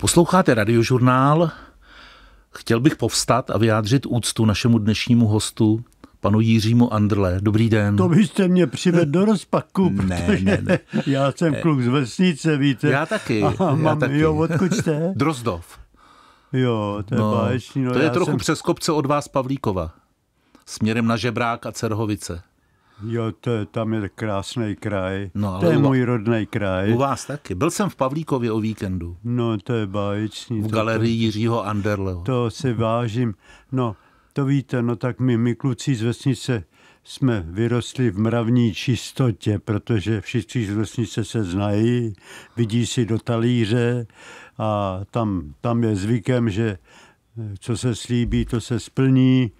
Posloucháte radiožurnál. Chtěl bych povstat a vyjádřit úctu našemu dnešnímu hostu, panu Jiřímu Andrle. Dobrý den. To byste mě přivedl do rozpaku, ne, ne, ne. já jsem ne. Eh, kluk z vesnice, víte. Já taky. A já mám, taky. Jo, odkud jste? Drozdov. Jo, to je no, báječný. No, to je trochu jsem... přes kopce od vás Pavlíkova. Směrem na Žebrák a Cerhovice. Jo, to je, tam je krásný kraj. No, to je u... můj rodný kraj. U vás taky. Byl jsem v Pavlíkově o víkendu. No, to je báječný. V galerii to, Jiřího Anderleho. To si vážím. No, to víte, no tak my, my kluci z vesnice jsme vyrostli v mravní čistotě, protože všichni z vesnice se znají, vidí si do talíře a tam, tam je zvykem, že co se slíbí, to se splní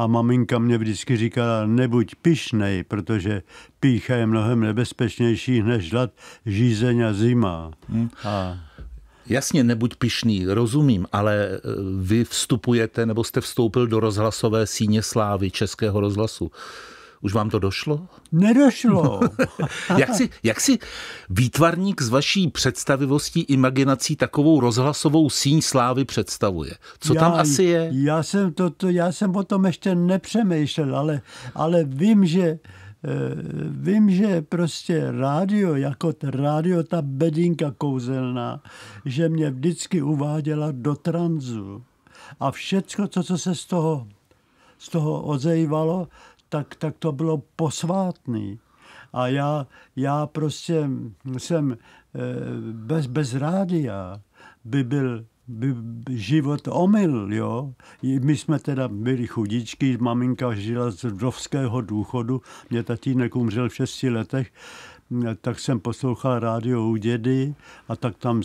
a maminka mě vždycky říkala, nebuď pišnej, protože pícha je mnohem nebezpečnější než hlad, žízeň a zima. Hmm. A Jasně, nebuď pišný, rozumím, ale e, vy vstupujete nebo jste vstoupil do rozhlasové síně slávy Českého rozhlasu. Už vám to došlo? Nedošlo. jak, si, jak si výtvarník s vaší představivostí, imaginací takovou rozhlasovou síň slávy představuje? Co já, tam asi je? Já jsem, to, to, já jsem o tom ještě nepřemýšlel, ale, ale vím, že eh, vím, že prostě rádio, jako t, rádio, ta bedinka kouzelná, že mě vždycky uváděla do tranzu. A všecko, co, co se z toho, z toho ozejvalo, tak, tak to bylo posvátný. A já, já prostě jsem eh, bez, bez rádia by byl by život omyl, jo. My jsme teda byli chudičky, maminka žila z vdovského důchodu, mě tatínek umřel v šesti letech, eh, tak jsem poslouchal rádio u dědy a tak tam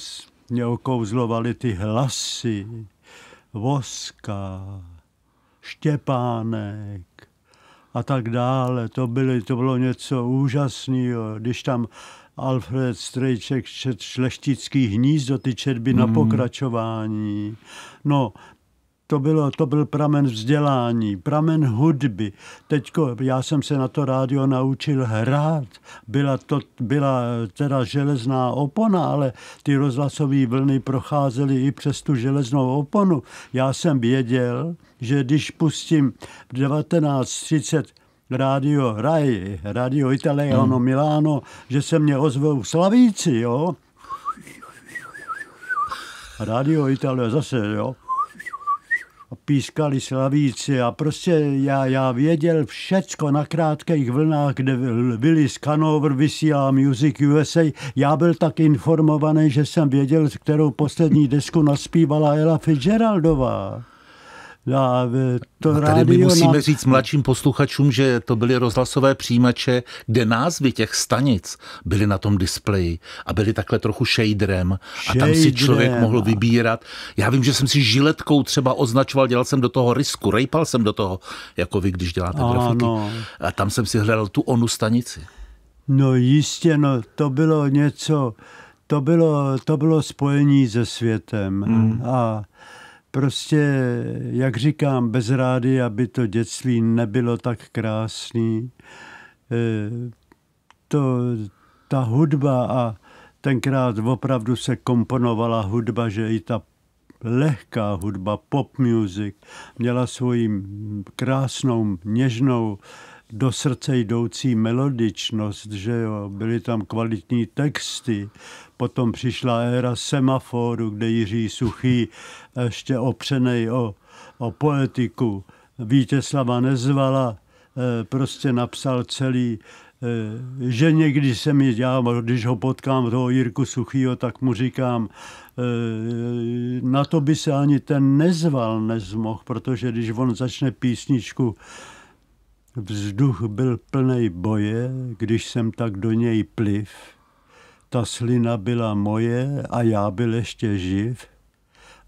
mě okouzlovaly ty hlasy. Voska, Štěpánek, a tak dále. To, byly, to bylo něco úžasného, když tam Alfred Strejček čet šlechtický hnízdo, ty četby mm. na hmm. pokračování. No, to, bylo, to byl pramen vzdělání, pramen hudby. Teď já jsem se na to rádio naučil hrát. Byla to byla teda železná opona, ale ty rozhlasové vlny procházely i přes tu železnou oponu. Já jsem věděl, že když pustím v 19.30 rádio Rai, rádio Italiano hmm. Milano, že se mě ozvou slavíci, jo? Rádio Italia zase, jo? A pískali slavíci a prostě já, já věděl všecko na krátkých vlnách, kde byli Scanover, vysílá Music USA. Já byl tak informovaný, že jsem věděl, kterou poslední desku naspívala Ella Fitzgeraldová. A to a tady my musíme na... říct mladším posluchačům, že to byly rozhlasové přijímače, kde názvy těch stanic byly na tom displeji a byly takhle trochu shaderem a tam si člověk mohl vybírat. Já vím, že jsem si žiletkou třeba označoval, dělal jsem do toho risku, rejpal jsem do toho, jako vy, když děláte ano. grafiky. A tam jsem si hledal tu onu stanici. No jistě, no to bylo něco, to bylo, to bylo spojení se světem. Hmm. A Prostě, jak říkám, bez rády, aby to dětství nebylo tak krásný. E, to, ta hudba a tenkrát opravdu se komponovala hudba, že i ta lehká hudba, pop music, měla svoji krásnou, něžnou, do srdce jdoucí melodičnost, že jo, byly tam kvalitní texty, Potom přišla éra semaforu, kde Jiří Suchý, ještě opřenej o, o poetiku, Vítězslava nezvala, eh, prostě napsal celý eh, že někdy se mi, já když ho potkám, toho Jirku Suchýho, tak mu říkám, eh, na to by se ani ten nezval nezmohl, protože když on začne písničku, vzduch byl plný boje, když jsem tak do něj pliv, ta slina byla moje a já byl ještě živ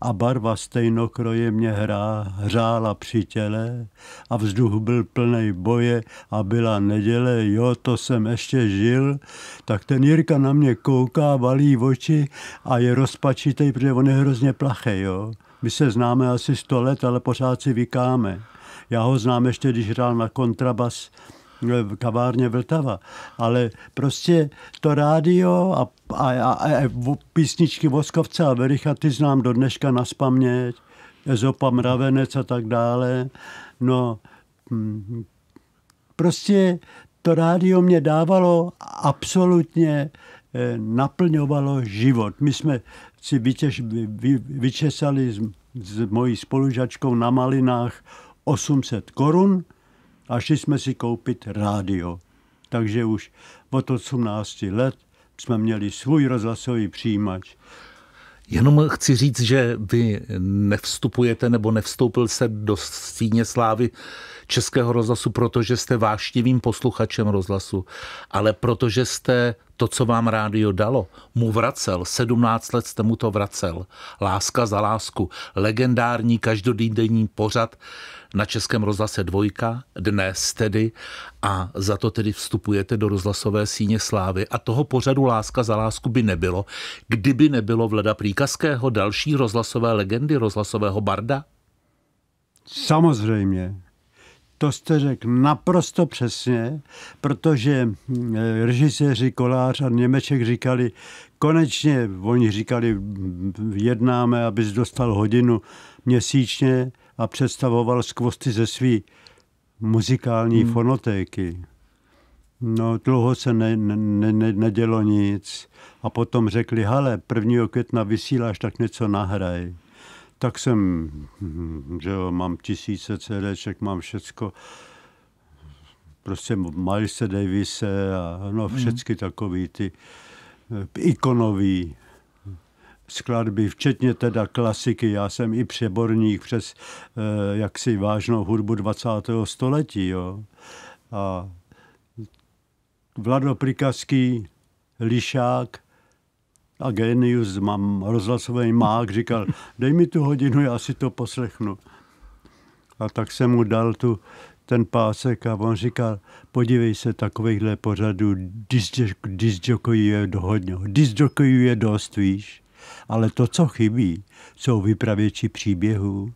a barva stejnokroje mě hrá, hřála při těle a vzduch byl plný boje a byla neděle, jo, to jsem ještě žil, tak ten Jirka na mě kouká, valí oči a je rozpačitej, protože on je hrozně plaché, jo. My se známe asi sto let, ale pořád si vykáme. Já ho znám ještě, když hrál na kontrabas Eh, kavárně Vltava. Ale prostě to rádio a, a, a, a písničky Voskovce a Vericha, ty znám do dneška na spaměť. Ezopa, Mravenec a tak dále. No, mm, prostě to rádio mě dávalo absolutně eh, naplňovalo život. My jsme si vytěž, vy, vyčesali s, s mojí spolužačkou na malinách 800 korun a šli jsme si koupit rádio. Takže už od 18 let jsme měli svůj rozhlasový přijímač. Jenom chci říct, že vy nevstupujete nebo nevstoupil se do stíně slávy Českého rozhlasu, protože jste vášnivým posluchačem rozhlasu, ale protože jste to, co vám rádio dalo, mu vracel. 17 let jste mu to vracel. Láska za lásku. Legendární každodenní pořad na Českém rozhlase dvojka, dnes tedy, a za to tedy vstupujete do rozhlasové síně slávy. A toho pořadu Láska za lásku by nebylo, kdyby nebylo vleda příkazského další rozhlasové legendy, rozhlasového barda? Samozřejmě. To jste řekl naprosto přesně, protože eh, režiséři Kolář a Němeček říkali, konečně, oni říkali, jednáme, abys dostal hodinu měsíčně a představoval skvosty ze svý muzikální hmm. fonotéky. No, dlouho se ne, ne, ne, nedělo nic. A potom řekli, hele, 1. května vysíláš, tak něco nahraj tak jsem, hm, že jo, mám tisíce CDček, mám všecko, prostě Milese Davise a no mhm. všecky mm. takový ty eh, ikonový skladby, včetně teda klasiky. Já jsem i přeborník přes eh, jaksi vážnou hudbu 20. století. Jo. A Vlado Prikaský, Lišák, a genius, mám rozhlasový mák, říkal, dej mi tu hodinu, já si to poslechnu. A tak jsem mu dal tu, ten pásek a on říkal, podívej se, takovýchhle pořadů disjokojů je hodně, disjokojů je dost, víš. Ale to, co chybí, jsou vypravěči příběhů.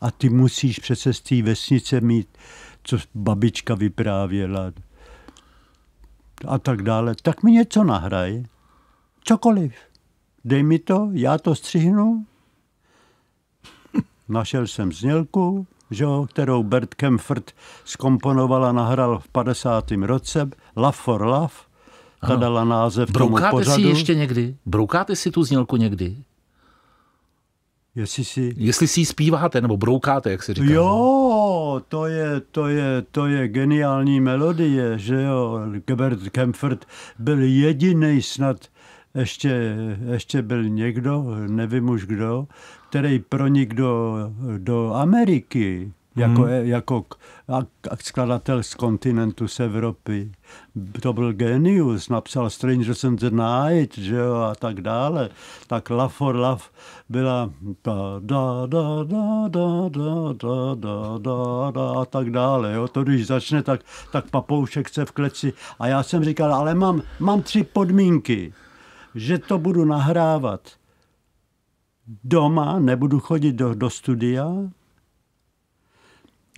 A ty musíš přece z té vesnice mít, co babička vyprávěla a tak dále. Tak mi něco nahraj cokoliv. Dej mi to, já to střihnu. Našel jsem znělku, že kterou Bert Kempfert skomponovala, nahrál v 50. roce, Love for Love, ta ano. dala název Broukáte tomu pořadu. si ještě někdy? Broukáte si tu znělku někdy? Jestli si... Jestli si ji zpíváte nebo broukáte, jak se říká. Jo, to je, to je, to je geniální melodie, že jo. Gebert Kempfert byl jediný snad ještě, ještě byl někdo, nevím už kdo, který pronikl do, do Ameriky jako, hmm. jako skladatel z kontinentu, z Evropy. To byl genius, napsal Strangers and the Night, že jo, a tak dále. Tak Love for Love byla da, da, da, da, da, da, da, da, da, da a tak dále. Jo. To když začne, tak, tak papoušek se v kleci. A já jsem říkal, ale mám, mám tři podmínky že to budu nahrávat doma, nebudu chodit do, do studia,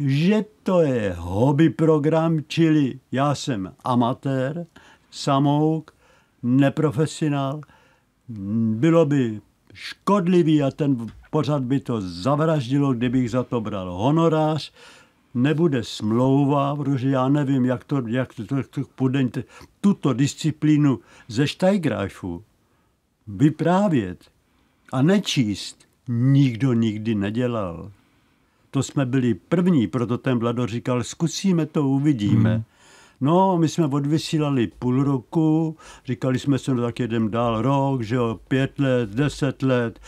že to je hobby program, čili já jsem amatér, samouk, neprofesionál. Bylo by škodlivý a ten pořad by to zavraždilo, kdybych za to bral honorář nebude smlouva, protože já nevím, jak to, jak to, to, to půjde tuto disciplínu ze Štajgráfu vyprávět a nečíst nikdo nikdy nedělal. To jsme byli první, proto ten Vlado říkal, zkusíme to, uvidíme. Hmm. No, my jsme odvysílali půl roku, říkali jsme se, no tak jedem dál rok, že jo, pět let, deset let,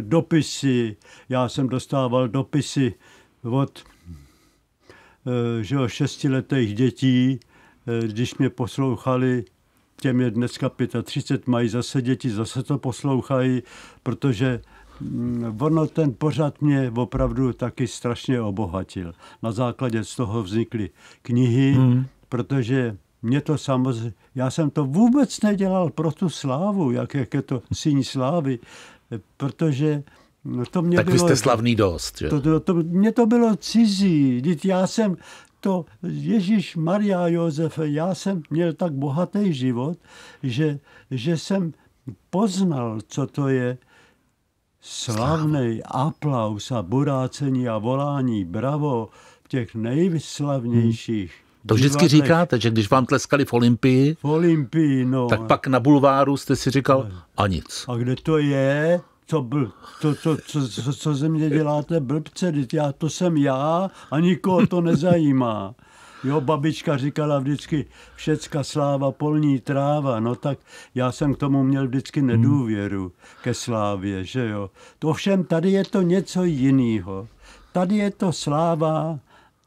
dopisy. Já jsem dostával dopisy od Eh, že o šestiletých dětí, eh, když mě poslouchali, těm je dneska 35, mají zase děti, zase to poslouchají, protože mm, ono ten pořad mě opravdu taky strašně obohatil. Na základě z toho vznikly knihy, hmm. protože mě to samozřejmě, já jsem to vůbec nedělal pro tu slávu, jak, jak je to síň slávy, eh, protože No to mě tak bylo, vy jste slavný dost. Že? To, to, to, mě to bylo cizí. Dít, já jsem to, Ježíš Maria Josef, já jsem měl tak bohatý život, že, že jsem poznal, co to je slavný aplaus a burácení a volání, bravo, v těch nejslavnějších hmm. To vždycky říkáte, že když vám tleskali v Olympii, v Olympii no. tak pak na bulváru jste si říkal a nic. A kde to je? co, bl, to, to, co, co, co ze mě děláte blbce, já, to jsem já a nikoho to nezajímá. Jo, babička říkala vždycky, všecka sláva, polní tráva, no tak já jsem k tomu měl vždycky hmm. nedůvěru ke slávě, že jo. To ovšem tady je to něco jiného. Tady je to sláva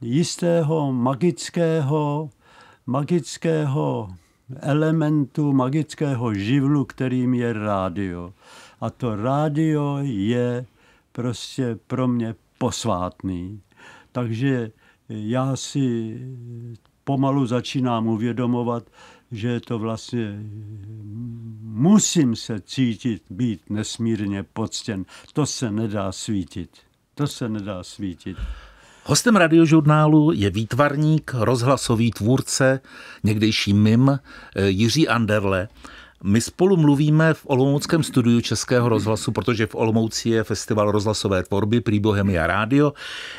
jistého magického, magického elementu, magického živlu, kterým je rádio. A to rádio je prostě pro mě posvátný. Takže já si pomalu začínám uvědomovat, že to vlastně musím se cítit být nesmírně poctěn. To se nedá svítit. To se nedá svítit. Hostem radiožurnálu je výtvarník, rozhlasový tvůrce, někdejší mim eh, Jiří Anderle. My spolu mluvíme v Olomouckém studiu Českého rozhlasu, protože v Olomouci je festival rozhlasové tvorby Prý Bohemia rádio,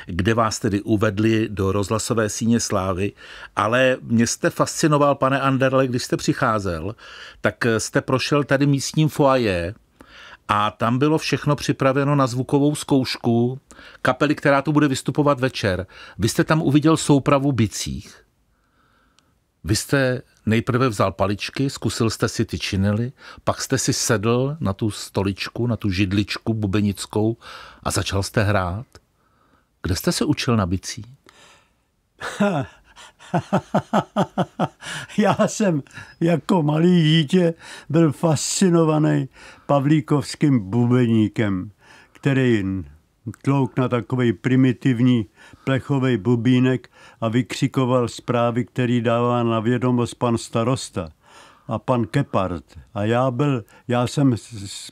kde vás tedy uvedli do rozhlasové síně slávy. Ale mě jste fascinoval, pane Anderle, když jste přicházel, tak jste prošel tady místním foaje, a tam bylo všechno připraveno na zvukovou zkoušku kapely, která tu bude vystupovat večer. Vy jste tam uviděl soupravu bicích. Vy jste nejprve vzal paličky, zkusil jste si ty činely, pak jste si sedl na tu stoličku, na tu židličku bubenickou a začal jste hrát. Kde jste se učil na bicí? Já jsem jako malý dítě byl fascinovaný Pavlíkovským bubeníkem, který tlouk na takový primitivní plechový bubínek a vykřikoval zprávy, který dává na vědomost pan starosta a pan Kepard. A já, byl, já jsem s,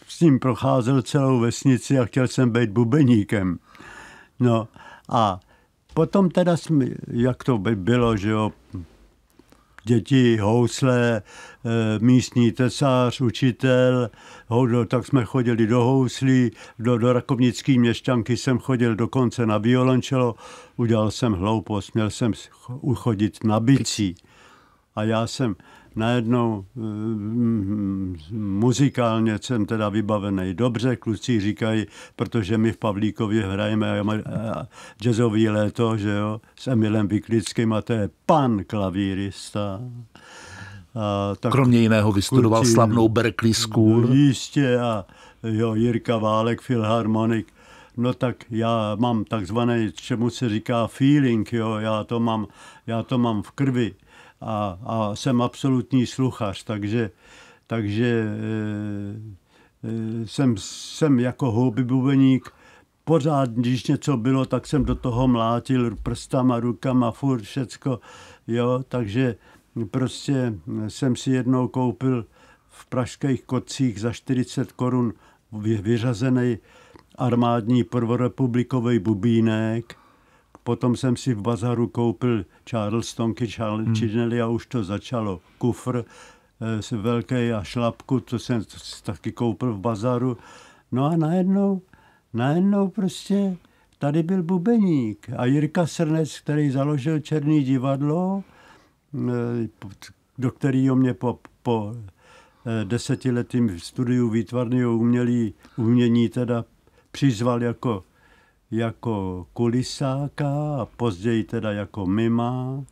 s ním procházel celou vesnici a chtěl jsem být bubeníkem. No a potom teda, jsme, jak to by bylo, že jo, děti, housle, eh, místní tesář, učitel, no, tak jsme chodili do houslí, do, do rakovnický měšťanky jsem chodil dokonce na violončelo, udělal jsem hloupost, měl jsem uchodit na bicí. A já jsem najednou eh, muzikálně jsem teda vybavený dobře, kluci říkají, protože my v Pavlíkově hrajeme jazzový léto, že jo, s Emilem Vyklickým a to je pan klavírista. A tak Kromě jiného vystudoval kluci, slavnou Berkeley School. No, jistě a jo, Jirka Válek, Filharmonik. No tak já mám takzvaný, čemu se říká feeling, jo, já to mám, já to mám v krvi a, a jsem absolutní sluchař, takže, takže e, e, jsem, jsem jako houby bubeník. Pořád, když něco bylo, tak jsem do toho mlátil prstama, rukama, furt všecko. Jo, takže prostě jsem si jednou koupil v pražských kocích za 40 korun vyřazený armádní prvorepublikový bubínek – Potom jsem si v bazaru koupil Charlestonky, činely hmm. a už to začalo. Kufr e, eh, velký a šlapku, to jsem taky koupil v bazaru. No a najednou, najednou prostě tady byl bubeník a Jirka Srnec, který založil Černý divadlo, eh, do kterého mě po, po eh, desetiletým studiu výtvarného umění, umění teda přizval jako jako kulisáka a později teda jako mima.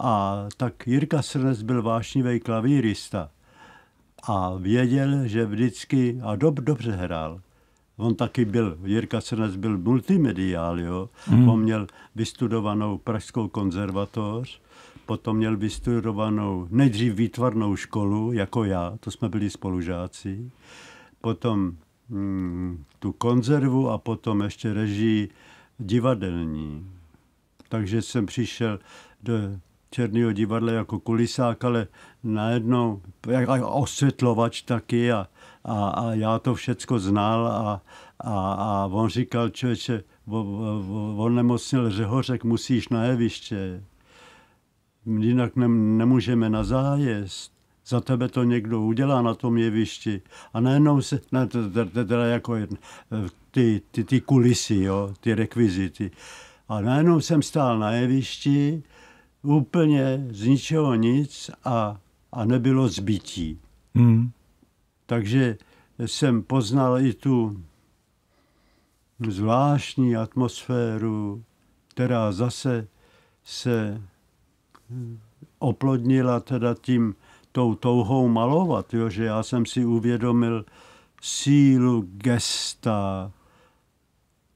A tak Jirka Srnes byl vášnivý klavírista a věděl, že vždycky, a dob, dobře hrál, On taky byl, Jirka Srnes byl multimediál, jo. Hmm. On měl vystudovanou Pražskou konzervatoř, potom měl vystudovanou nejdřív výtvarnou školu, jako já, to jsme byli spolužáci, potom Hmm, tu konzervu a potom ještě režii divadelní. Takže jsem přišel do Černého divadla jako kulisák, ale najednou jak osvětlovač taky a, a, a já to všecko znal a, a, a on říkal, člověče, on nemocnil řehořek, musíš na jeviště, jinak ne, nemůžeme na zájezd za tebe to někdo udělá na tom jevišti. A nejenom se, ne, teda jako eh, ty, ty, ty kulisy, jo, ty rekvizity. A najednou jsem stál na jevišti, úplně z ničeho nic a, a nebylo zbytí. Hmm. Takže jsem poznal i tu zvláštní atmosféru, která zase se hm, oplodnila teda tím, tou touhou malovat, jo, že já jsem si uvědomil sílu gesta,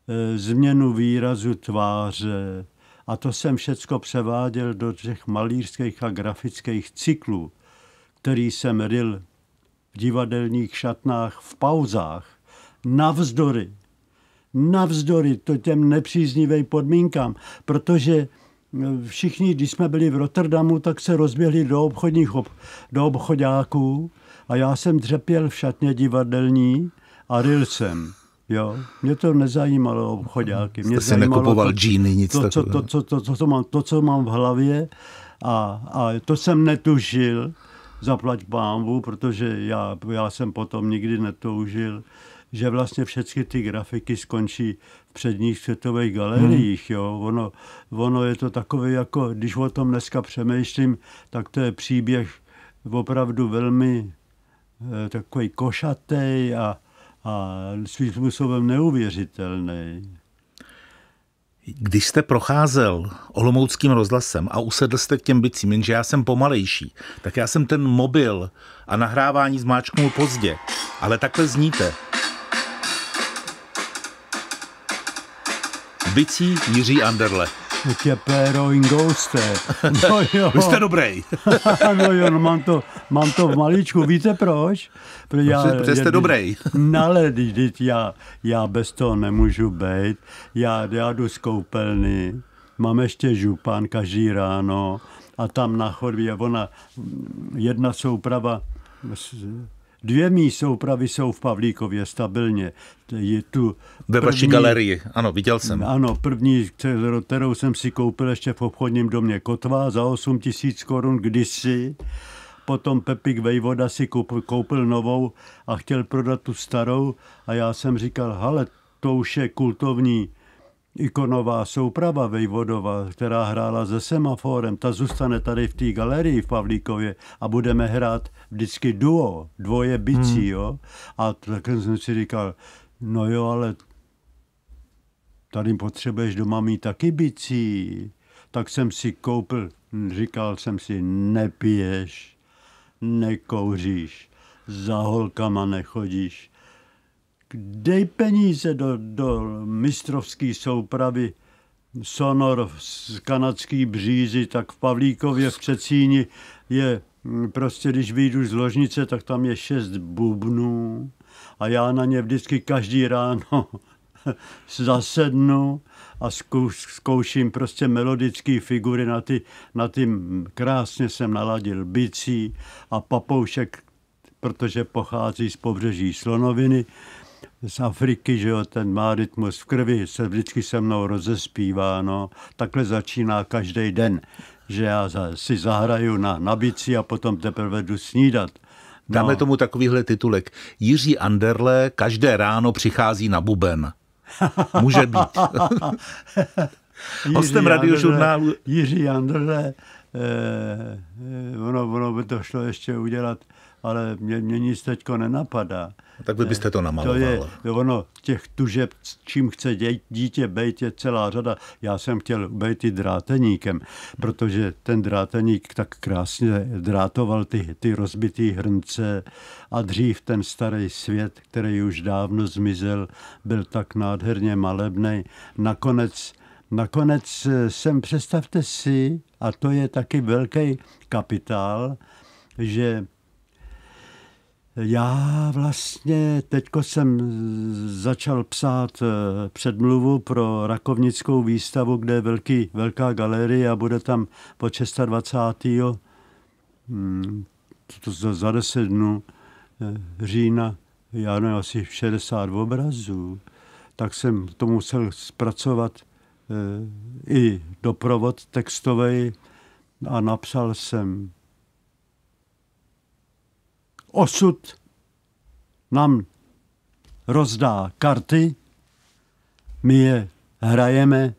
e, změnu výrazu tváře. A to jsem všecko převáděl do těch malířských a grafických cyklů, který jsem ril v divadelních šatnách v pauzách, navzdory, navzdory to těm nepříznivým podmínkám, protože všichni, když jsme byli v Rotterdamu, tak se rozběhli do obchodních ob, do obchodáků a já jsem dřepěl v šatně divadelní a ryl jsem. Jo, mě to nezajímalo obchodáky. Mě Jste zajímalo nekupoval to, džíny, nic to, co, to, co, to, co, to, mám, to, co mám v hlavě a, a to jsem netužil zaplať pámbu, protože já, já jsem potom nikdy netoužil že vlastně všechny ty grafiky skončí v předních světových galeriích. Hmm. Jo. Ono, ono je to takové, jako když o tom dneska přemýšlím, tak to je příběh opravdu velmi eh, takový košatý a, a svým způsobem neuvěřitelný. Když jste procházel Olomouckým rozhlasem a usedl jste k těm bicím, jenže já jsem pomalejší, tak já jsem ten mobil a nahrávání zmáčknul pozdě. Ale takhle zníte. bicí Jiří Anderle. Tě péro ingouste. No jo. Vy jste dobrý. no jo, no mám to, mám to v maličku. Víte proč? Protože, já, protože jste já, dobrý. ale teď já, já bez toho nemůžu být. Já, já jdu z koupelny, mám ještě župán každý ráno a tam na chodbě, ona, jedna souprava Dvě mý soupravy jsou v Pavlíkově stabilně. Je tu Ve vaší galerii, ano, viděl jsem. Ano, první, kterou jsem si koupil ještě v obchodním domě Kotva za 8 tisíc korun kdysi. Potom Pepik Vejvoda si koupil novou a chtěl prodat tu starou a já jsem říkal, hele, to už je kultovní ikonová souprava Vejvodova, která hrála se semaforem, ta zůstane tady v té galerii v Pavlíkově a budeme hrát vždycky duo, dvoje bicí, hmm. jo. A tak jsem si říkal, no jo, ale tady potřebuješ doma mít taky bicí. Tak jsem si koupil, říkal jsem si, nepiješ, nekouříš, za holkama nechodíš, dej peníze do, do mistrovské soupravy Sonor z kanadský břízy, tak v Pavlíkově v Přecíni je mm, prostě, když vyjdu z ložnice, tak tam je šest bubnů a já na ně vždycky každý ráno zasednu a zkouším prostě melodické figury na ty, na ty mm, krásně jsem naladil bicí a papoušek, protože pochází z pobřeží slonoviny, z Afriky, že jo, ten má rytmus v krvi, se vždycky se mnou rozespívá, no. Takhle začíná každý den, že já si zahraju na, nabici a potom teprve jdu snídat. No. Dáme tomu takovýhle titulek. Jiří Anderle každé ráno přichází na buben. Může být. Hostem radiožurnálu. Jiří Anderle, eh, eh, ono, ono by to šlo ještě udělat ale mě, mě nic teď nenapadá. Tak vy byste to eh, namaloval. To je, ono, těch tužeb, čím chce dě, dítě být, je celá řada. Já jsem chtěl být i dráteníkem, protože ten dráteník tak krásně drátoval ty, ty rozbitý hrnce a dřív ten starý svět, který už dávno zmizel, byl tak nádherně malebný. Nakonec Nakonec eh, jsem, představte si, a to je taky velký kapitál, že já vlastně teďko jsem začal psát eh, předmluvu pro rakovnickou výstavu, kde je velký, velká galerie a bude tam po 26. Hmm, to za, za 10 dnů eh, října, já nevím, asi 60 obrazů, tak jsem to musel zpracovat eh, i doprovod textový a napsal jsem osud nám rozdá karty, my je hrajeme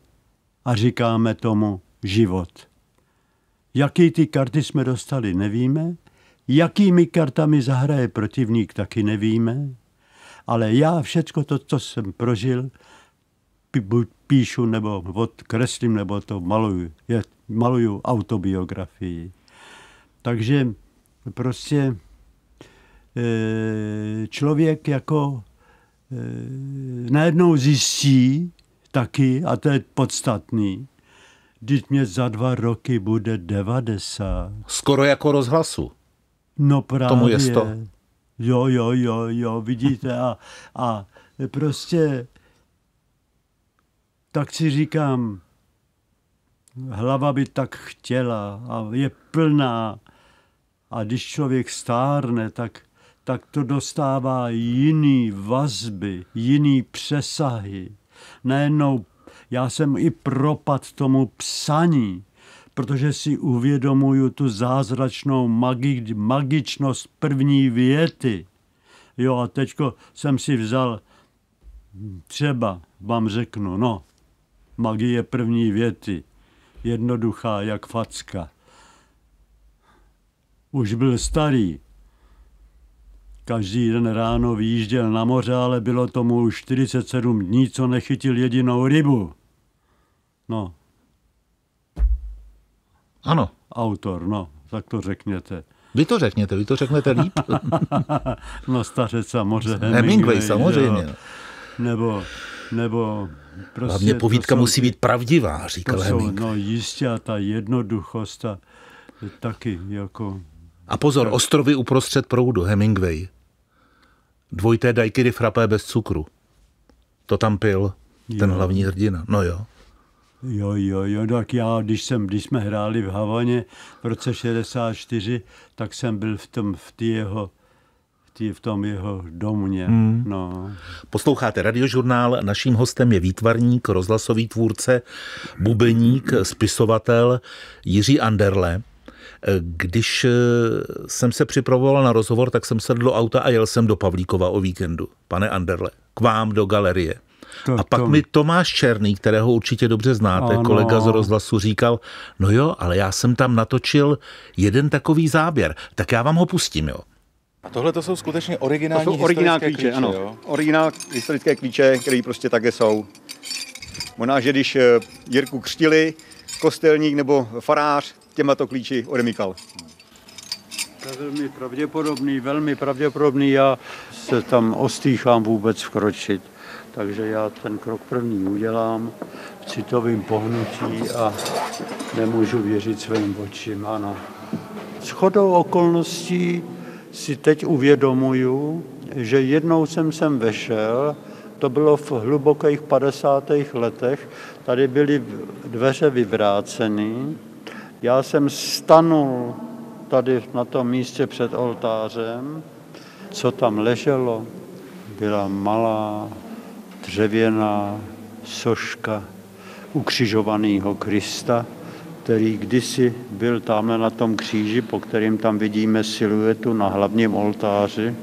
a říkáme tomu život. Jaký ty karty jsme dostali, nevíme. Jakými kartami zahraje protivník, taky nevíme. Ale já všecko to, co jsem prožil, buď píšu, nebo kreslím, nebo to maluju. Je, maluju autobiografii. Takže prostě Eh, člověk jako eh, najednou zjistí taky, a to je podstatný, když mě za dva roky bude 90. Skoro jako rozhlasu. No právě. Tomu je to. Jo, jo, jo, jo, vidíte. A, a prostě tak si říkám, hlava by tak chtěla a je plná. A když člověk stárne, tak tak to dostává jiný vazby, jiný přesahy. Najednou já jsem i propad tomu psaní, protože si uvědomuju tu zázračnou magi- magičnost první věty. Jo a teďko jsem si vzal, třeba vám řeknu, no, magie první věty, jednoduchá jak facka. Už byl starý, Každý den ráno vyjížděl na moře, ale bylo tomu už 47 dní, co nechytil jedinou rybu. No. Ano. Autor, no, tak to řekněte. Vy to řekněte, vy to řeknete líp. no stařec samozřejmě. Hemingway, Hemingway samozřejmě. Jo. Nebo, nebo prostě... Hlavně povídka jsou, musí být pravdivá, říkal Hemingway. No jistě a ta jednoduchost a taky jako... A pozor, tak. ostrovy uprostřed proudu, Hemingway dvojité daiquiry frapé bez cukru. To tam pil ten jo. hlavní hrdina. No jo. Jo, jo, jo, tak já, když, jsem, když jsme hráli v Havaně v roce 64, tak jsem byl v tom, v tý jeho tý, v tom jeho domě. Hmm. No. Posloucháte radiožurnál, naším hostem je výtvarník, rozhlasový tvůrce, bubeník, spisovatel Jiří Anderle. Když eh, jsem se připravoval na rozhovor, tak jsem sedl do auta a jel jsem do Pavlíkova o víkendu, pane Anderle, k vám do galerie. To, a pak to... mi Tomáš Černý, kterého určitě dobře znáte, ano. kolega z rozhlasu, říkal, no jo, ale já jsem tam natočil jeden takový záběr, tak já vám ho pustím, jo. A tohle to jsou skutečně originální to jsou originál klíče, klíče, ano. Jo? Originál historické klíče, které prostě také jsou. Možná, že když eh, Jirku křtili, kostelník nebo farář těmato klíči odemíkal. To je velmi pravděpodobný, velmi pravděpodobný. Já se tam ostýchám vůbec vkročit, takže já ten krok první udělám v citovým pohnutí a nemůžu věřit svým očím. Ano. chodou okolností si teď uvědomuju, že jednou jsem sem vešel, to bylo v hlubokých 50. letech, Tady byly dveře vyvráceny. Já jsem stanul tady na tom místě před oltářem. Co tam leželo? Byla malá dřevěná soška ukřižovaného Krista, který kdysi byl tamhle na tom kříži, po kterém tam vidíme siluetu na hlavním oltáři.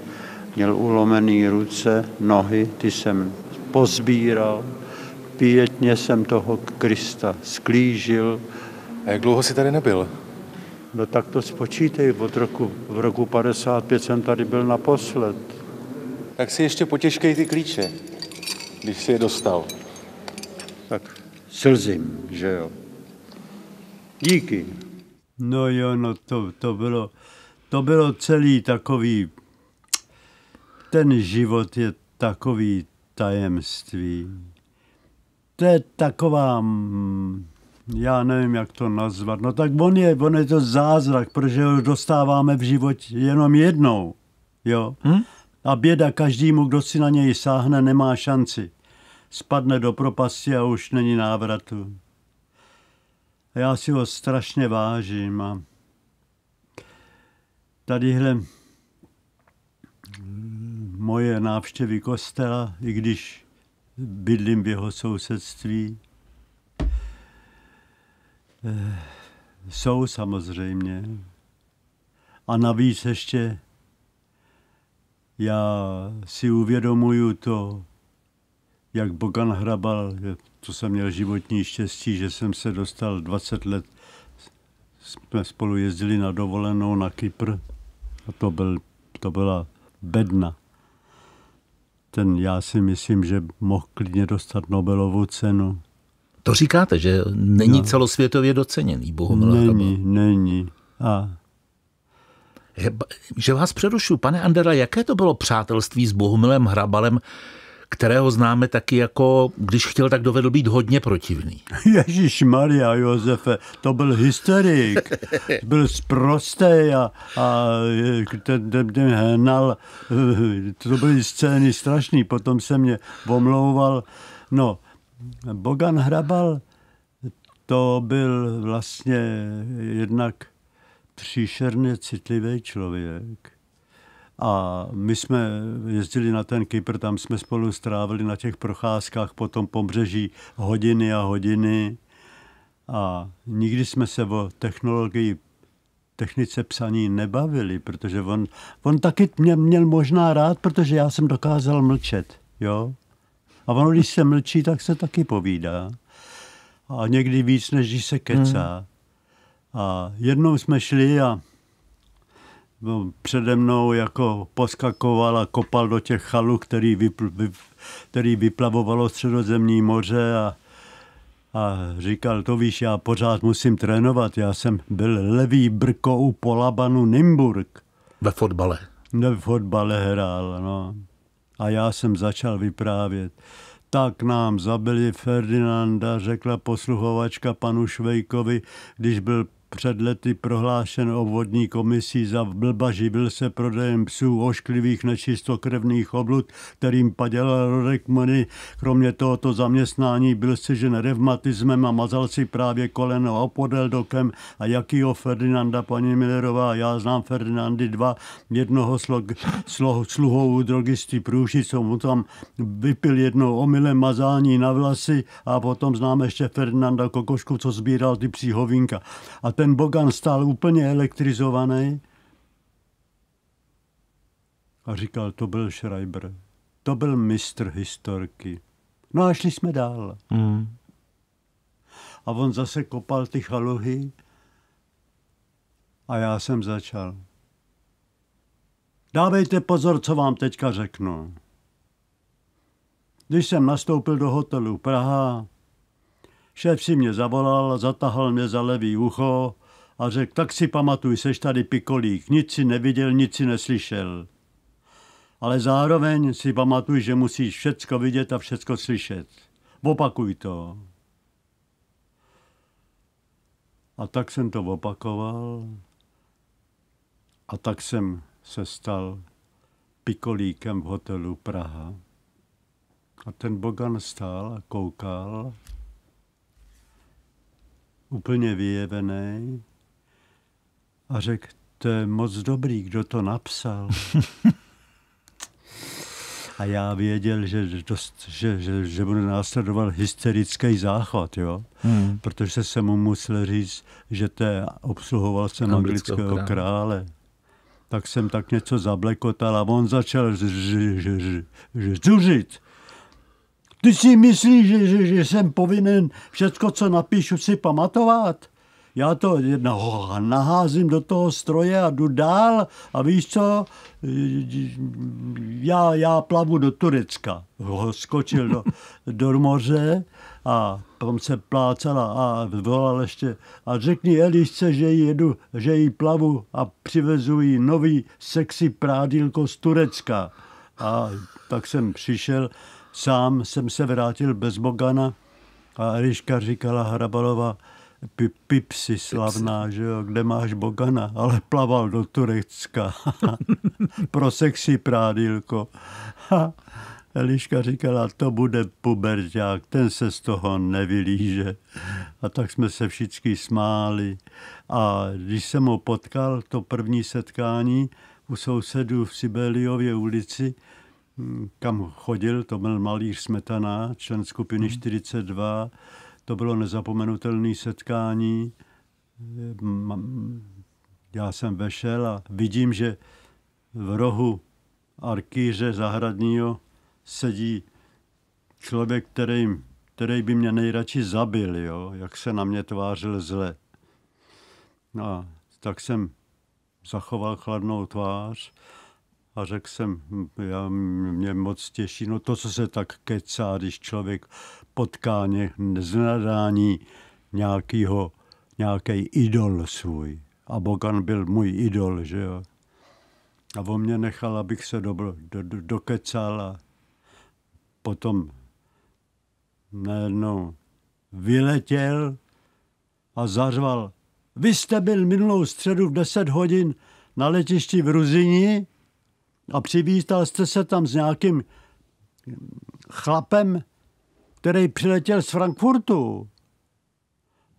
Měl ulomený ruce, nohy, ty jsem pozbíral, pětně jsem toho Krista sklížil. A jak dlouho jsi tady nebyl? No tak to spočítej, od roku, v roku 55 jsem tady byl naposled. Tak si ještě potěžkej ty klíče, když si je dostal. Tak slzím, že jo. Díky. No jo, no to, to bylo, to bylo celý takový, ten život je takový tajemství to je taková, mm, já nevím, jak to nazvat, no tak on je, on je to zázrak, protože ho dostáváme v životě jenom jednou, jo. Hmm? A běda každému, kdo si na něj sáhne, nemá šanci. Spadne do propasti a už není návratu. Já si ho strašně vážím a tadyhle moje návštěvy kostela, i když bydlím v jeho sousedství. Eh, jsou samozřejmě. A navíc ještě já si uvědomuju to, jak Bogan Hrabal, to jsem měl životní štěstí, že jsem se dostal 20 let, jsme spolu jezdili na dovolenou na Kypr a to, byl, to byla bedna ten já si myslím, že mohl klidně dostat Nobelovu cenu. To říkáte, že není no. celosvětově doceněný Bohumil Není, Hrabal. není. A že vás přerušu, pane Andera, jaké to bylo přátelství s Bohumilem Hrabalem, kterého známe taky jako, když chtěl, tak dovedl být hodně protivný. Ježíš Maria Josefe, to byl hysterik, byl sprostý a, a ten, ten, ten hnal, to byly scény strašný, potom se mě omlouval. No, Bogan Hrabal, to byl vlastně jednak příšerně citlivý člověk a my jsme jezdili na ten Kypr, tam jsme spolu strávili na těch procházkách po tom pobřeží hodiny a hodiny. A nikdy jsme se o technologii technice psaní nebavili, protože on, on taky mě měl možná rád, protože já jsem dokázal mlčet, jo. A ono, když se mlčí, tak se taky povídá. A někdy víc, než když se kecá. Hmm. A jednou jsme šli a No, přede mnou jako poskakoval a kopal do těch chalů, který, vypl, který vyplavovalo středozemní moře a, a říkal, to víš, já pořád musím trénovat. Já jsem byl levý brkou po Labanu Nimburg. Ve fotbale. Ne, v fotbale hrál, no. A já jsem začal vyprávět. Tak nám zabili Ferdinanda, řekla posluhovačka panu Švejkovi, když byl před lety prohlášen obvodní komisí za blba živil se prodejem psů ošklivých nečistokrevných oblud, kterým padělal Rodek Mony. Kromě tohoto zaměstnání byl žen revmatismem a mazal si právě koleno podel dokem a jakýho Ferdinanda paní Millerová, já znám Ferdinandy dva, jednoho slog, sloh, sluhou drogisty průši, co mu tam vypil jednou omylem mazání na vlasy a potom znám ještě Ferdinanda Kokošku, co sbíral ty psí hovínka. A ten ten Bogan stál úplně elektrizovaný a říkal, to byl Schreiber, to byl mistr historky. No a šli jsme dál. Mm. A on zase kopal ty chaluhy a já jsem začal. Dávejte pozor, co vám teďka řeknu. Když jsem nastoupil do hotelu Praha, Šéf si mě zavolal, zatahal mě za levý ucho a řekl, tak si pamatuj, seš tady pikolík, nic si neviděl, nic si neslyšel. Ale zároveň si pamatuj, že musíš všecko vidět a všecko slyšet. Opakuj to. A tak jsem to opakoval a tak jsem se stal pikolíkem v hotelu Praha. A ten Bogan stál a koukal úplně vyjevený a řekl, to je moc dobrý, kdo to napsal. a já věděl, že, dost, že, že, že bude následovat hysterický záchvat, jo? Hmm. protože jsem mu musel říct, že to obsluhoval jsem anglického, anglického krále. krále. Tak jsem tak něco zablekotal a on začal zuřit. Ty si myslíš, že, že, že jsem povinen všecko, co napíšu, si pamatovat? Já to no, naházím do toho stroje a jdu dál a víš co, já, já plavu do Turecka. Skočil do, do moře a tam se plácala a volal ještě a řekni Elišce, že jí jedu, že jí plavu a přivezu jí nový sexy prádílko z Turecka. A tak jsem přišel Sám jsem se vrátil bez Bogana a Eliška říkala Hrabalova, Pipsi slavná, že jo, kde máš Bogana, ale plaval do Turecka. Pro sexy prádílko. Eliška říkala, to bude puberťák, ten se z toho nevylíže. A tak jsme se všichni smáli. A když jsem ho potkal, to první setkání u sousedů v Sibeliově ulici, kam chodil, to byl malíř Smetana, člen skupiny 42. Hmm. To bylo nezapomenutelné setkání. Já jsem vešel a vidím, že v rohu arkýře zahradního sedí člověk, který, který by mě nejradši zabil, jo? jak se na mě tvářil zle. No a tak jsem zachoval chladnou tvář a řekl jsem, hm, já, mě moc těší, no to, co se tak kecá, když člověk potká neznadání nějakýho, nějaký idol svůj. A Bogan byl můj idol, že jo. A on mě nechal, abych se do, do, do, dokecal a potom najednou vyletěl a zařval. Vy jste byl minulou středu v 10 hodin na letišti v Ruzini a přivítal jste se tam s nějakým chlapem, který přiletěl z Frankfurtu.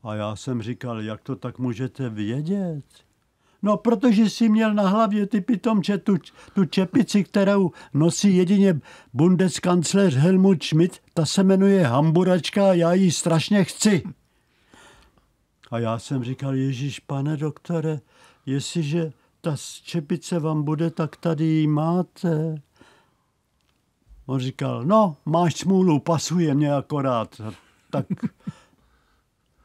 A já jsem říkal, jak to tak můžete vědět? No, protože si měl na hlavě ty pitomče tu, tu čepici, kterou nosí jedině Bundeskancler Helmut Schmidt, ta se jmenuje Hamburačka a já ji strašně chci. A já jsem říkal, Ježíš, pane doktore, jestliže ta čepice vám bude, tak tady ji máte. On říkal, no, máš smůlu, pasuje mě akorát. Tak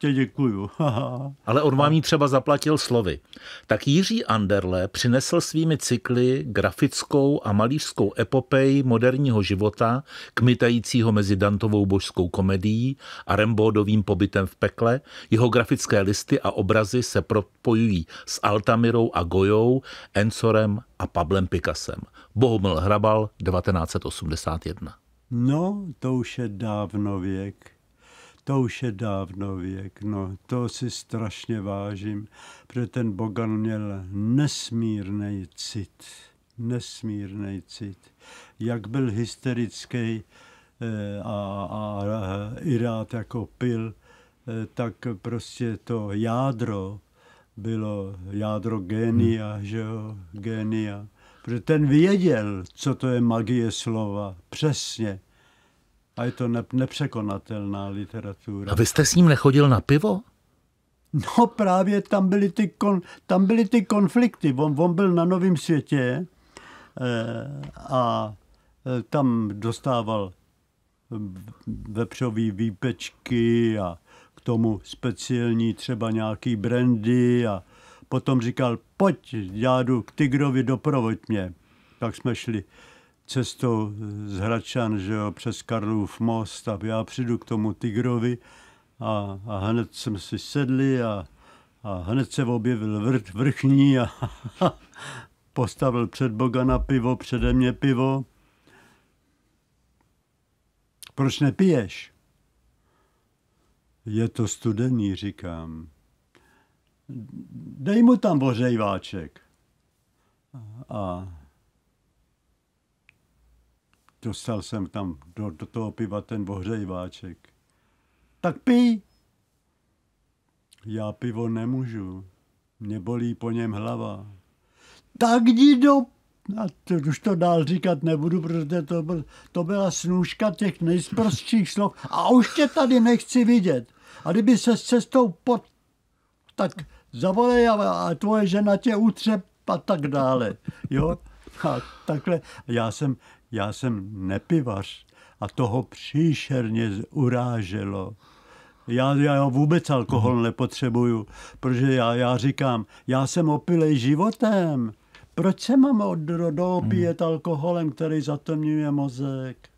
tě prostě děkuju. Ale on vám ji třeba zaplatil slovy. Tak Jiří Anderle přinesl svými cykly grafickou a malířskou epopej moderního života, kmitajícího mezi Dantovou božskou komedií a Rembódovým pobytem v pekle. Jeho grafické listy a obrazy se propojují s Altamirou a Gojou, Ensorem a Pablem Pikasem. Bohumil Hrabal 1981. No, to už je dávno věk to už je dávno věk, no to si strašně vážím, protože ten Bogan měl nesmírný cit, nesmírný cit. Jak byl hysterický eh, a, a, a i rád jako pil, eh, tak prostě to jádro bylo jádro génia, hmm. že jo, génia. Protože ten věděl, co to je magie slova, přesně a je to nepřekonatelná literatura. A vy jste s ním nechodil na pivo? No právě tam byly ty, kon, tam byly ty konflikty. On, on byl na novém světě eh, a eh, tam dostával hm, vepřové výpečky a k tomu speciální třeba nějaký brandy a potom říkal, pojď, já jdu k Tigrovi, doprovoď mě. Tak jsme šli cestou z Hradčan, že jo, přes Karlův most a já přijdu k tomu Tigrovi a, a hned jsme si sedli a, a hned se objevil vrt vrchní a postavil před Boga na pivo, přede mě pivo. Proč nepiješ? Je to studený, říkám. Dej mu tam ořejváček. A dostal jsem tam do, do toho piva ten ohřejváček. Tak pij! Já pivo nemůžu. Mě bolí po něm hlava. Tak jdi do... A to, už to dál říkat nebudu, protože to, byl, to byla snůžka těch nejsprostších slov. A už tě tady nechci vidět. A kdyby se s cestou pod... Tak zavolej a, a tvoje žena tě utřep a tak dále. Jo? A takhle. Já jsem, já jsem nepivař a toho příšerně uráželo. Já, já vůbec alkohol mm nepotřebuju, protože já, já říkám, já jsem opilej životem. Proč se mám od, do, doopíjet mm alkoholem, který zatemňuje mozek?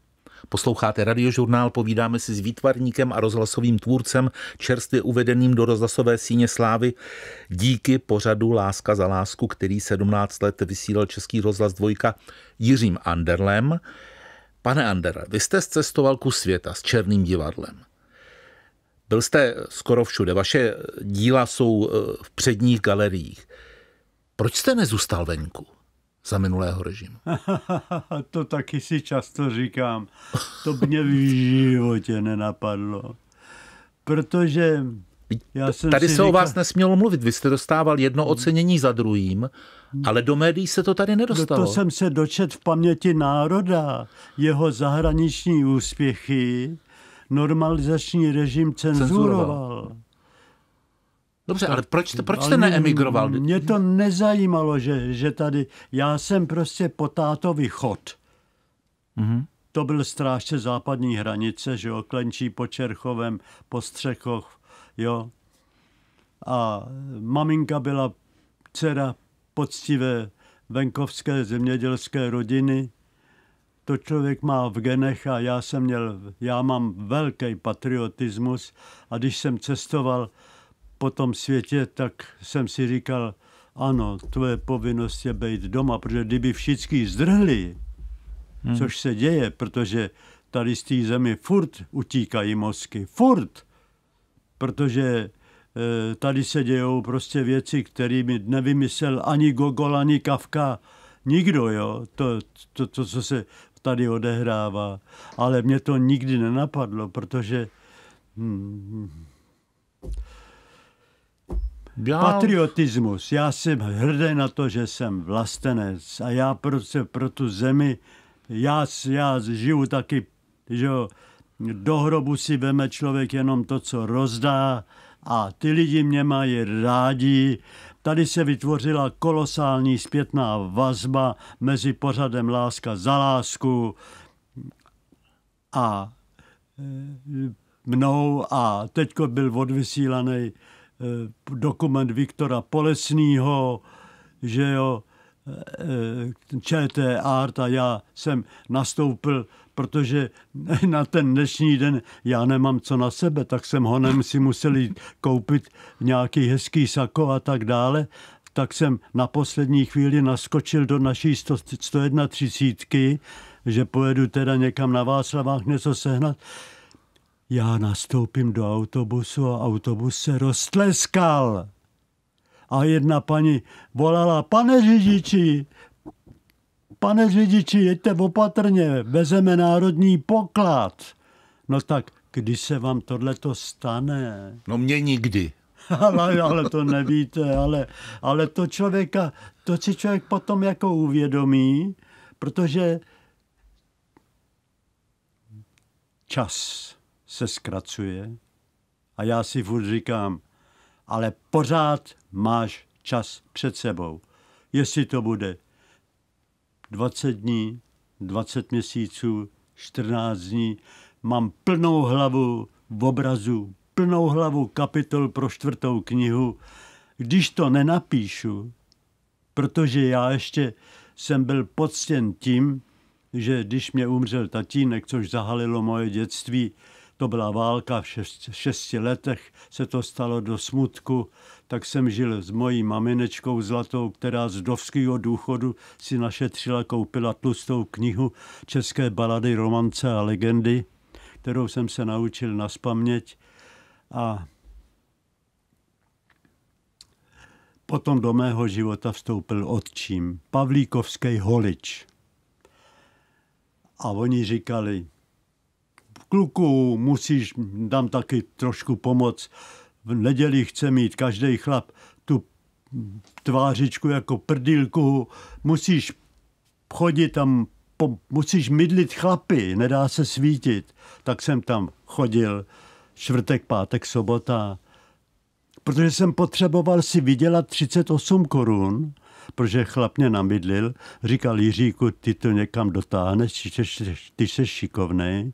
Posloucháte radiožurnál, povídáme si s výtvarníkem a rozhlasovým tvůrcem, čerstvě uvedeným do rozhlasové síně slávy díky pořadu Láska za lásku, který 17 let vysílal Český rozhlas dvojka Jiřím Anderlem. Pane Ander, vy jste cestoval ku světa s Černým divadlem. Byl jste skoro všude, vaše díla jsou eh, v předních galeriích. Proč jste nezůstal venku? za minulého režimu. to taky si často říkám. To mě v životě nenapadlo. Protože já jsem tady se říkal... o vás nesmělo mluvit. Vy jste dostával jedno ocenění za druhým, ale do médií se to tady nedostalo. No to jsem se dočet v paměti národa. Jeho zahraniční úspěchy normalizační režim cenzuroval. cenzuroval. Dobře, tak, ale proč, proč jste neemigroval? Mě to nezajímalo, že, že tady... Já jsem prostě po tátovi chod. Mm-hmm. To byl strážce západní hranice, že oklenčí po Čerchovem, po Střechoch, jo. A maminka byla dcera poctivé venkovské zemědělské rodiny. To člověk má v genech a já jsem měl, já mám velký patriotismus a když jsem cestoval po tom světě, tak jsem si říkal, ano, tvoje povinnost je být doma, protože kdyby všichni zdrhli, hmm. což se děje, protože tady z té zemi furt utíkají mozky, furt, protože e, tady se dějou prostě věci, kterými nevymyslel ani Gogol, ani Kafka, nikdo, jo, to, to, to co se tady odehrává. Ale mě to nikdy nenapadlo, protože... Hmm, já... Patriotismus. Já jsem hrdý na to, že jsem vlastenec a já pro, prostě pro tu zemi, já, já žiju taky, že jo, do hrobu si veme člověk jenom to, co rozdá a ty lidi mě mají rádi. Tady se vytvořila kolosální zpětná vazba mezi pořadem Láska za lásku a e, mnou a teďko byl odvysílaný Eh, dokument Viktora Polesního, že jo, eh, eh, ČT Art a já jsem nastoupil, protože na ten dnešní den já nemám co na sebe, tak jsem honem si musel jít koupit nějaký hezký sako a tak dále. Tak jsem na poslední chvíli naskočil do naší 100, třicítky, že pojedu teda někam na Václavách něco sehnat. Já nastoupím do autobusu a autobus se roztleskal. A jedna paní volala, pane řidiči, pane řidiči, jeďte opatrně, vezeme národní poklad. No tak, kdy se vám to stane? No mě nikdy. ale, ale to nevíte, ale, ale to člověka, to si člověk potom jako uvědomí, protože čas se zkracuje a já si furt říkám, ale pořád máš čas před sebou. Jestli to bude 20 dní, 20 měsíců, 14 dní, mám plnou hlavu v obrazu, plnou hlavu kapitol pro čtvrtou knihu. Když to nenapíšu, protože já ještě jsem byl poctěn tím, že když mě umřel tatínek, což zahalilo moje dětství, to byla válka, v šest, šesti letech se to stalo do smutku, tak jsem žil s mojí maminečkou Zlatou, která z dovského důchodu si našetřila, koupila tlustou knihu České balady, romance a legendy, kterou jsem se naučil na spaměť. A potom do mého života vstoupil otčím, Pavlíkovský holič. A oni říkali, kluku, musíš dám taky trošku pomoc. V neděli chce mít každý chlap tu tvářičku jako prdílku, musíš chodit tam, po, musíš mydlit chlapy, nedá se svítit. Tak jsem tam chodil čtvrtek, pátek, sobota, protože jsem potřeboval si vydělat 38 korun, protože chlap mě namydlil, říkal Jiříku, ty to někam dotáhneš, ty jsi šikovnej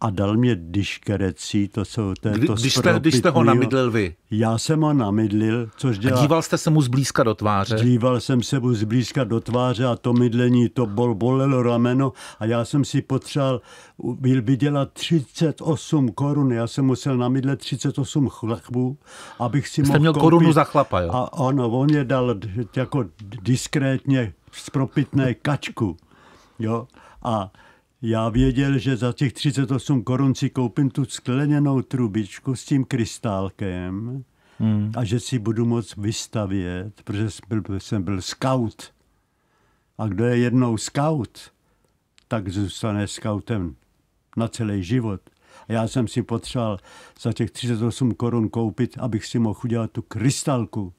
a dal mě diškerecí, to jsou ten, Kdy, to když, jste, když jste ho namydlil vy? Já jsem ho namydlil, což dělá... A díval jste se mu zblízka do tváře? Díval jsem se mu zblízka do tváře a to mydlení, to bol, bolelo rameno a já jsem si potřeboval byl by dělat 38 korun, já jsem musel namydlet 38 chlapů, abych si jste mohl měl koupit. korunu za chlapa, jo? A ano, on je dal jako diskrétně z propitné kačku, jo, a já věděl, že za těch 38 korun si koupím tu skleněnou trubičku s tím krystálkem hmm. a že si budu moc vystavět, protože jsem byl, jsem byl scout. A kdo je jednou scout, tak zůstane scoutem na celý život. A já jsem si potřeboval za těch 38 korun koupit, abych si mohl udělat tu krystalku.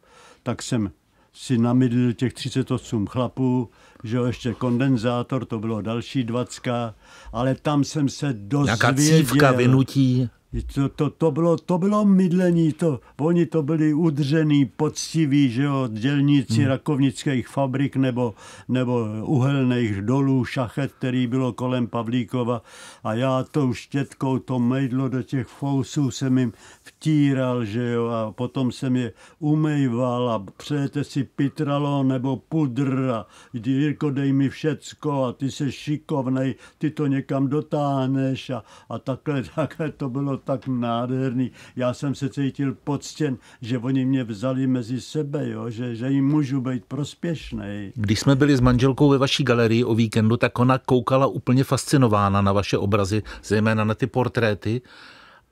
Tak jsem si namidlil těch 38 chlapů, že jo, ještě kondenzátor, to bylo další dvacka, ale tam jsem se dozvěděl. Jaká cívka vynutí. To, to, to, bylo, to bylo mydlení, to, oni to byli udřený, poctiví, že jo, dělníci hmm. rakovnických fabrik nebo, nebo uhelných dolů, šachet, který bylo kolem Pavlíkova. A já tou štětkou to mejdlo do těch fousů jsem jim vtíral, že jo, a potom jsem je umýval a přejete si pitralo nebo pudr a Jirko, dej mi všecko a ty se šikovnej, ty to někam dotáhneš a, a takhle, takhle to bylo tak nádherný. Já jsem se cítil poctěn, že oni mě vzali mezi sebe, jo? Že, že jim můžu být prospěšný. Když jsme byli s manželkou ve vaší galerii o víkendu, tak ona koukala úplně fascinována na vaše obrazy, zejména na ty portréty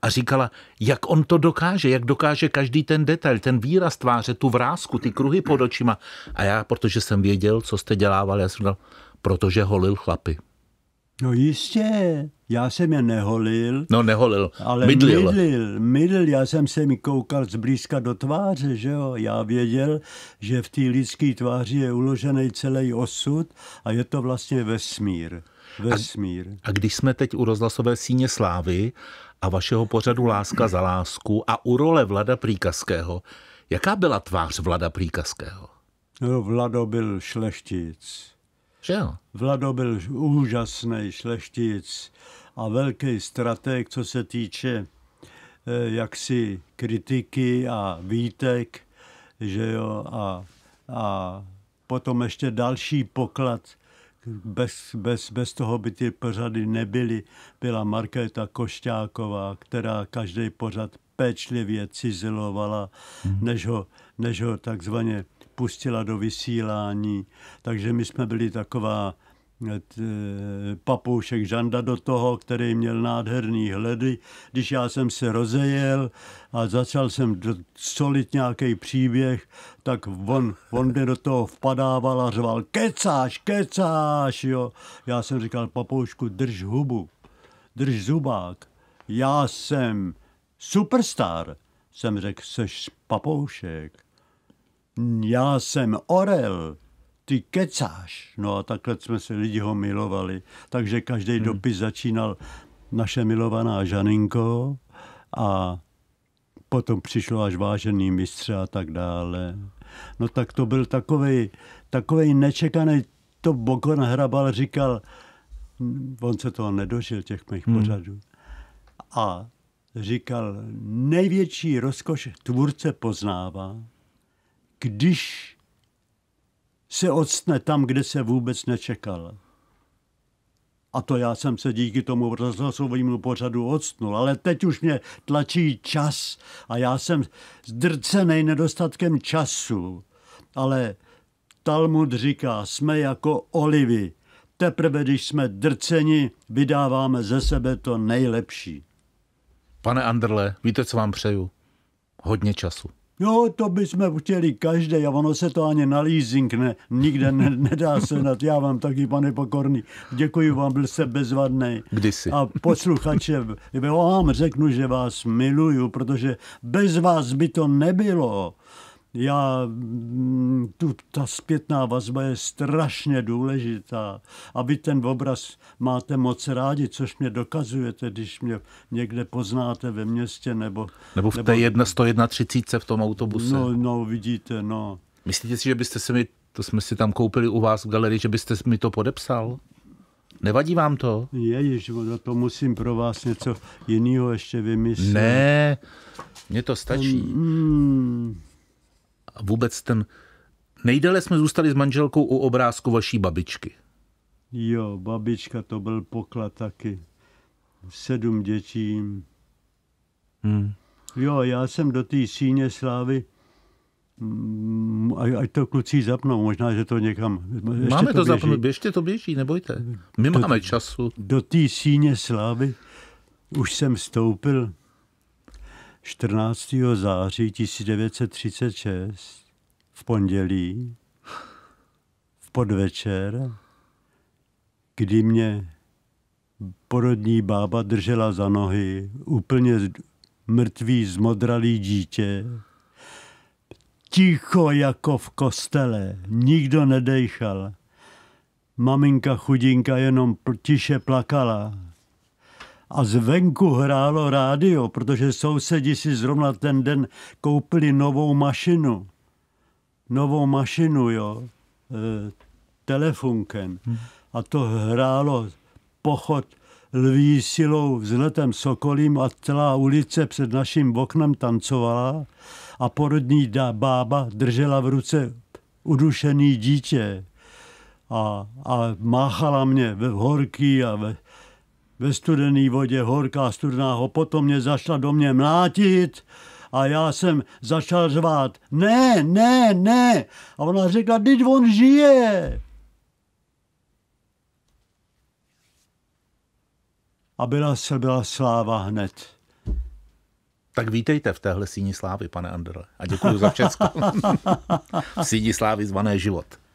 a říkala, jak on to dokáže, jak dokáže každý ten detail, ten výraz tváře, tu vrázku, ty kruhy pod očima. A já, protože jsem věděl, co jste dělával, já jsem říkal, protože holil chlapy. No jistě, já jsem je neholil. No neholil, ale mydlil. mydlil. Mydlil, já jsem se mi koukal zblízka do tváře, že jo. Já věděl, že v té lidské tváři je uložený celý osud a je to vlastně vesmír. Vesmír. A, a když jsme teď u rozhlasové síně slávy a vašeho pořadu Láska za lásku a u role Vlada příkazského, jaká byla tvář Vlada příkazského? No, Vlado byl šlechtic. Že jo? Vlado byl úžasný šlechtic a velký strateg, co se týče eh, jaksi kritiky a výtek, že jo, a, a potom ještě další poklad, bez, bez, bez toho by ty pořady nebyly, byla Markéta Košťáková, která každý pořad pečlivě cizilovala, hmm. než ho, než ho takzvaně pustila do vysílání. Takže my jsme byli taková Eh, papoušek Žanda do toho, který měl nádherný hledy. Když já jsem se rozejel a začal jsem solit nějaký příběh, tak on, on mě do toho vpadával a řval, kecáš, kecáš, jo. Já jsem říkal, papoušku, drž hubu, drž zubák. Já jsem superstar, jsem řekl, seš papoušek. Já jsem orel, ty kecáš. No a takhle jsme se lidi ho milovali. Takže každý hmm. dopis začínal naše milovaná Žaninko a potom přišlo až vážený mistře a tak dále. No tak to byl takovej, takovej nečekaný, to Bokon Hrabal říkal, on se toho nedožil, těch mých hmm. pořadů. A říkal, největší rozkoš tvůrce poznává, když se odstne tam, kde se vůbec nečekal. A to já jsem se díky tomu rozhlasovému pořadu odstnul, ale teď už mě tlačí čas a já jsem zdrcený nedostatkem času. Ale Talmud říká, jsme jako olivy. Teprve, když jsme drceni, vydáváme ze sebe to nejlepší. Pane Andrle, víte, co vám přeju? Hodně času. Jo, to bychom chtěli každý a ono se to ani na leasing ne, nikde ne, nedá nad. Já vám taky, pane Pokorný, děkuji vám, byl jste bezvadný. Kdysi. A posluchače, vám řeknu, že vás miluju, protože bez vás by to nebylo. Já, mm, tu, ta zpětná vazba je strašně důležitá. A vy ten obraz máte moc rádi, což mě dokazujete, když mě někde poznáte ve městě nebo... Nebo v nebo, té jedna, 101 třicíce v tom autobuse. No, no, vidíte, no. Myslíte si, že byste se mi, to jsme si tam koupili u vás v galerii, že byste mi to podepsal? Nevadí vám to? Ježiš, no, to musím pro vás něco jiného ještě vymyslet. Ne, mně to stačí. mm, vůbec ten... Nejdéle jsme zůstali s manželkou u obrázku vaší babičky. Jo, babička to byl poklad taky. Sedm dětí. Hmm. Jo, já jsem do té síně slávy mm, Ať to kluci zapnou, možná, že to někam... Ještě máme to, zapnout, běžte to běží, nebojte. My do, máme času. Do té síně slávy už jsem stoupil 14. září 1936 v pondělí, v podvečer, kdy mě porodní bába držela za nohy úplně mrtvý, zmodralý dítě. Ticho jako v kostele, nikdo nedejchal. Maminka chudinka jenom tiše plakala a zvenku hrálo rádio, protože sousedi si zrovna ten den koupili novou mašinu. Novou mašinu, jo. E, telefunken. Hmm. A to hrálo pochod lví silou vzletem sokolím a celá ulice před naším oknem tancovala a porodní bába držela v ruce udušený dítě a, a máchala mě ve horký a ve ve studené vodě, horká, studená, ho potom mě zašla do mě mlátit a já jsem začal řvát, ne, ne, ne. A ona řekla, teď on žije. A byla, se byla sláva hned. Tak vítejte v téhle síni slávy, pane Andrle. A děkuji za všechno. síni slávy zvané život.